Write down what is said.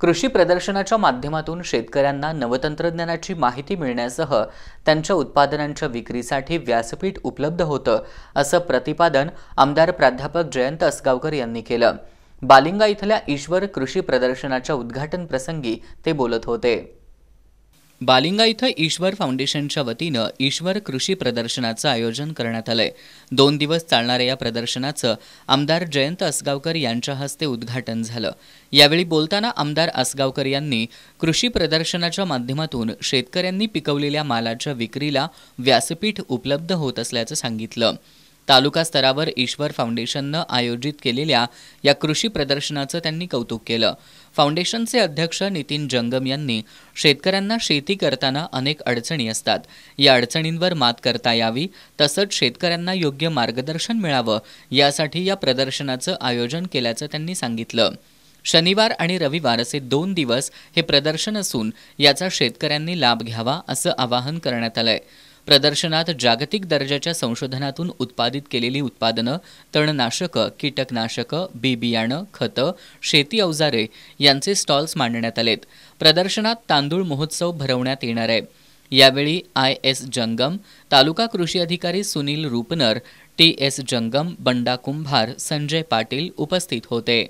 कृषी प्रदर्शनाच्या माध्यमातून शेतकऱ्यांना नवतंत्रज्ञानाची माहिती मिळण्यासह त्यांच्या उत्पादनांच्या विक्रीसाठी व्यासपीठ उपलब्ध होतं असं प्रतिपादन आमदार प्राध्यापक जयंत असगावकर यांनी केलं बालिंगा इथल्या ईश्वर कृषी प्रदर्शनाच्या उद्घाटन प्रसंगी ते बोलत होते बालिंगा इथं ईश्वर फाउंडेशनच्या वतीनं ईश्वर कृषी प्रदर्शनाचं आयोजन करण्यात आलंय दोन दिवस चालणाऱ्या या प्रदर्शनाचं आमदार जयंत असगावकर यांच्या हस्ते उद्घाटन झालं यावेळी बोलताना आमदार असगावकर यांनी कृषी प्रदर्शनाच्या माध्यमातून शेतकऱ्यांनी पिकवलेल्या मालाच्या विक्रीला व्यासपीठ उपलब्ध होत असल्याचं सांगितलं तालुका स्तरावर ईश्वर फाउंडेशननं आयोजित केलेल्या या कृषी प्रदर्शनाचं त्यांनी कौतुक केलं फाउंडेशनचे अध्यक्ष नितीन जंगम यांनी शेतकऱ्यांना शेती करताना अनेक अडचणी असतात या अडचणींवर मात करता यावी तसंच शेतकऱ्यांना योग्य मार्गदर्शन मिळावं यासाठी या प्रदर्शनाचं आयोजन केल्याचं त्यांनी सांगितलं शनिवार आणि रविवार असे दोन दिवस हे प्रदर्शन असून याचा शेतकऱ्यांनी लाभ घ्यावा असं आवाहन करण्यात आलं प्रदर्शनात जागतिक दर्जाच्या संशोधनातून उत्पादित केलेली उत्पादनं तणनाशकं कीटकनाशकं बी बियाणं खतं शेती अवजारे यांचे स्टॉल्स मांडण्यात आलेत प्रदर्शनात तांदूळ महोत्सव भरवण्यात येणार आहे यावेळी आय एस जंगम तालुका कृषी अधिकारी सुनील रूपनर टी एस जंगम बंडा कुंभार संजय पाटील उपस्थित होते